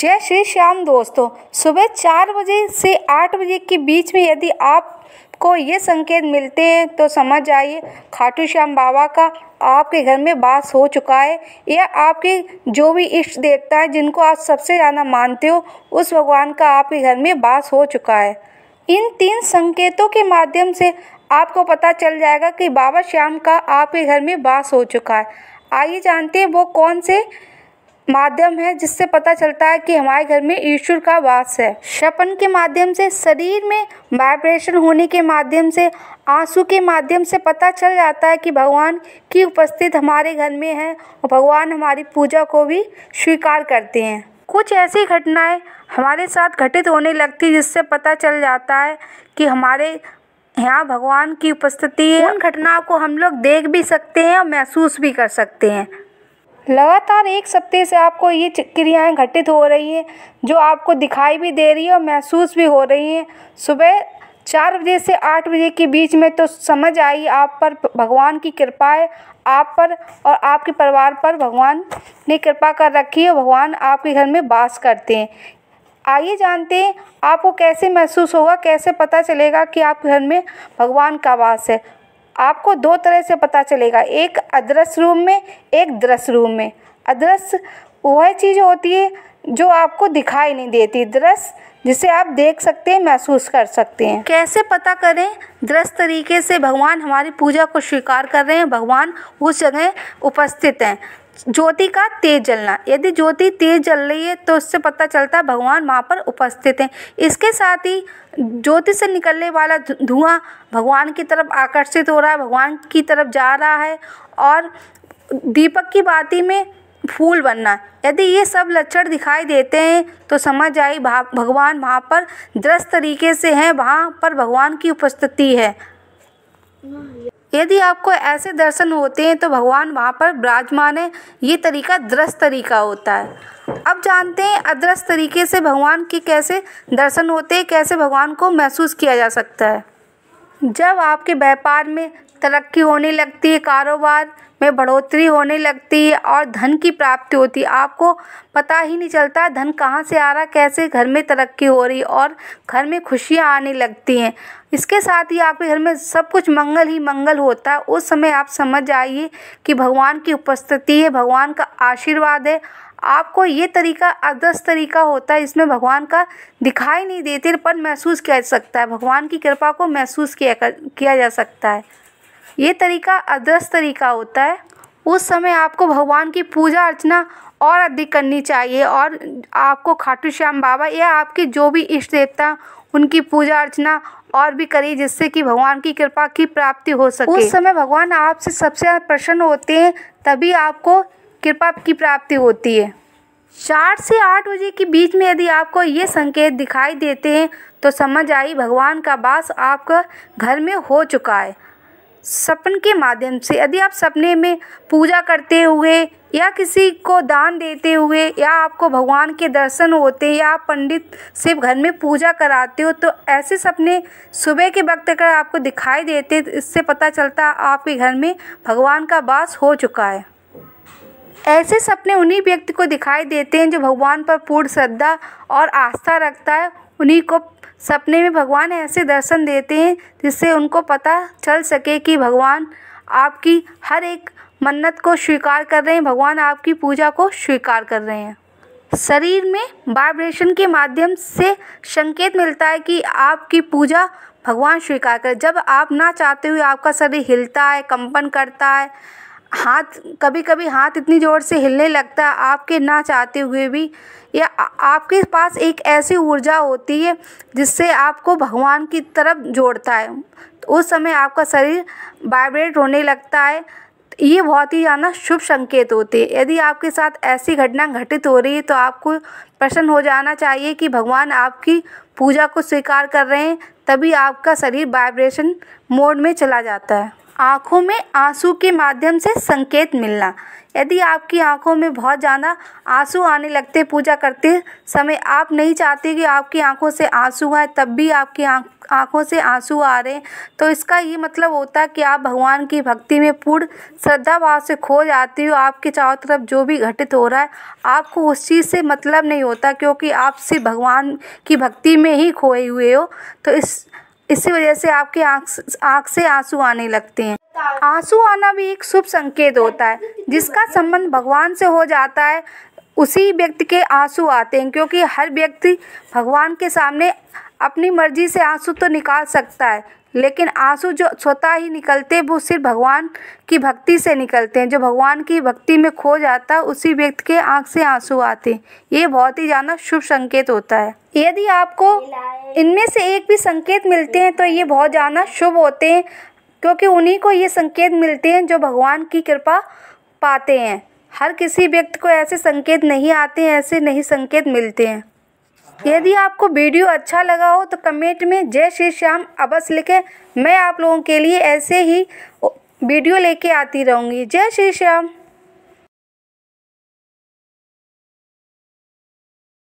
जय श्री श्याम दोस्तों सुबह चार बजे से आठ बजे के बीच में यदि आपको ये संकेत मिलते हैं तो समझ आइए खाटू श्याम बाबा का आपके घर में बास हो चुका है या आपके जो भी इष्ट देवता है जिनको आप सबसे ज़्यादा मानते हो उस भगवान का आपके घर में बास हो चुका है इन तीन संकेतों के माध्यम से आपको पता चल जाएगा कि बाबा श्याम का आपके घर में बास हो चुका है आइए जानते हैं वो कौन से माध्यम है जिससे पता चलता है कि हमारे घर में ईश्वर का वास है शपन के माध्यम से शरीर में वाइब्रेशन होने के माध्यम से आंसू के माध्यम से पता चल जाता है कि भगवान की उपस्थित हमारे घर में है और भगवान हमारी पूजा को भी स्वीकार करते हैं कुछ ऐसी घटनाएं हमारे साथ घटित होने लगती जिससे पता चल जाता है कि हमारे यहाँ भगवान की उपस्थिति है उन घटनाओं को हम लोग देख भी सकते हैं और महसूस भी कर सकते हैं लगातार एक सप्ते से आपको ये क्रियाएं घटित हो रही हैं जो आपको दिखाई भी दे रही है और महसूस भी हो रही हैं सुबह चार बजे से आठ बजे के बीच में तो समझ आई आप पर भगवान की कृपा है आप पर और आपके परिवार पर भगवान ने कृपा कर रखी है भगवान आपके घर में बास करते हैं आइए जानते हैं आपको कैसे महसूस होगा कैसे पता चलेगा कि आपके घर में भगवान का वास है आपको दो तरह से पता चलेगा एक अदृश्य रूप में एक दृश्य रूप में अदृश्य वह चीज़ होती है जो आपको दिखाई नहीं देती दृश्य जिसे आप देख सकते हैं महसूस कर सकते हैं कैसे पता करें दृश्य तरीके से भगवान हमारी पूजा को स्वीकार कर रहे हैं भगवान उस जगह उपस्थित हैं ज्योति का तेज जलना यदि ज्योति तेज जल रही है तो उससे पता चलता है भगवान वहाँ पर उपस्थित हैं इसके साथ ही ज्योति से निकलने वाला धुआं भगवान की तरफ आकर्षित हो रहा है भगवान की तरफ जा रहा है और दीपक की बाती में फूल बनना यदि ये सब लक्षण दिखाई देते हैं तो समझ आई भगवान वहाँ पर दृष्ट तरीके से हैं वहाँ पर भगवान की उपस्थिति है यदि आपको ऐसे दर्शन होते हैं तो भगवान वहाँ पर विराजमान है ये तरीका दृश्य तरीका होता है अब जानते हैं अदृश्य तरीके से भगवान के कैसे दर्शन होते हैं कैसे भगवान को महसूस किया जा सकता है जब आपके व्यापार में तरक्की होने लगती है कारोबार में बढ़ोतरी होने लगती है और धन की प्राप्ति होती है आपको पता ही नहीं चलता धन कहाँ से आ रहा कैसे घर में तरक्की हो रही और घर में खुशियाँ आने लगती हैं इसके साथ ही आपके घर में सब कुछ मंगल ही मंगल होता है उस समय आप समझ आइए कि भगवान की उपस्थिति है भगवान का आशीर्वाद है आपको ये तरीका अदस तरीका होता है इसमें भगवान का दिखाई नहीं देते पर महसूस किया जा सकता है भगवान की कृपा को महसूस किया किया जा सकता है ये तरीका आदर्श तरीका होता है उस समय आपको भगवान की पूजा अर्चना और अधिक करनी चाहिए और आपको खाटू श्याम बाबा या आपके जो भी इष्ट देवता उनकी पूजा अर्चना और भी करिए जिससे कि भगवान की कृपा की प्राप्ति हो सके उस समय भगवान आपसे सबसे ज़्यादा प्रसन्न होते हैं तभी आपको कृपा की प्राप्ति होती है चार से आठ बजे के बीच में यदि आपको ये संकेत दिखाई देते हैं तो समझ आई भगवान का वास आपका घर में हो चुका है सपन के माध्यम से यदि आप सपने में पूजा करते हुए या किसी को दान देते हुए या आपको भगवान के दर्शन होते या आप पंडित से घर में पूजा कराते हो तो ऐसे सपने सुबह के वक्त अगर आपको दिखाई देते इससे पता चलता आपके घर में भगवान का वास हो चुका है ऐसे सपने उन्हीं व्यक्ति को दिखाई देते हैं जो भगवान पर पूर्ण श्रद्धा और आस्था रखता है उन्हीं को सपने में भगवान ऐसे दर्शन देते हैं जिससे उनको पता चल सके कि भगवान आपकी हर एक मन्नत को स्वीकार कर रहे हैं भगवान आपकी पूजा को स्वीकार कर रहे हैं शरीर में वाइब्रेशन के माध्यम से संकेत मिलता है कि आपकी पूजा भगवान स्वीकार कर जब आप ना चाहते हुए आपका शरीर हिलता है कंपन करता है हाथ कभी कभी हाथ इतनी ज़ोर से हिलने लगता है आपके ना चाहते हुए भी या आपके पास एक ऐसी ऊर्जा होती है जिससे आपको भगवान की तरफ जोड़ता है तो उस समय आपका शरीर वाइब्रेट होने लगता है ये बहुत ही ज़्यादा शुभ संकेत होते हैं यदि आपके साथ ऐसी घटना घटित हो रही है तो आपको प्रसन्न हो जाना चाहिए कि भगवान आपकी पूजा को स्वीकार कर रहे हैं तभी आपका शरीर वाइब्रेशन मोड में चला जाता है आँखों में आंसू के माध्यम से संकेत मिलना यदि आपकी आँखों में बहुत ज़्यादा आंसू आने लगते पूजा करते समय आप नहीं चाहते कि आपकी आँखों से आंसू आए तब भी आपकी आँखों से आंसू आ रहे हैं तो इसका ये मतलब होता है कि आप भगवान की भक्ति में पूर्ण श्रद्धा भाव से खो जाती हो आपके चारों तरफ जो भी घटित हो रहा है आपको उस चीज़ से मतलब नहीं होता क्योंकि आप सिर्फ भगवान की भक्ति में ही खोए हुए हो तो इस इसी वजह से आपकी आँख आँख से आंसू आने लगते हैं आंसू आना भी एक शुभ संकेत होता है जिसका संबंध भगवान से हो जाता है उसी व्यक्ति के आंसू आते हैं क्योंकि हर व्यक्ति भगवान के सामने अपनी मर्जी से आंसू तो निकाल सकता है लेकिन आंसू जो स्वतः ही निकलते हैं वो सिर्फ भगवान की भक्ति से निकलते हैं जो भगवान की भक्ति में खो जाता है उसी व्यक्ति के आंख से आंसू आते हैं ये बहुत ही ज़्यादा शुभ संकेत होता है यदि आपको इनमें से एक भी संकेत मिलते हैं तो ये बहुत ज़्यादा शुभ होते हैं क्योंकि उन्हीं को ये संकेत मिलते हैं जो भगवान की कृपा पाते हैं हर किसी व्यक्ति को ऐसे संकेत नहीं आते हैं ऐसे नहीं संकेत मिलते हैं यदि आपको वीडियो अच्छा लगा हो तो कमेंट में जय श्री श्याम अवश्य लिखें मैं आप लोगों के लिए ऐसे ही वीडियो लेके आती रहूँगी जय श्री श्याम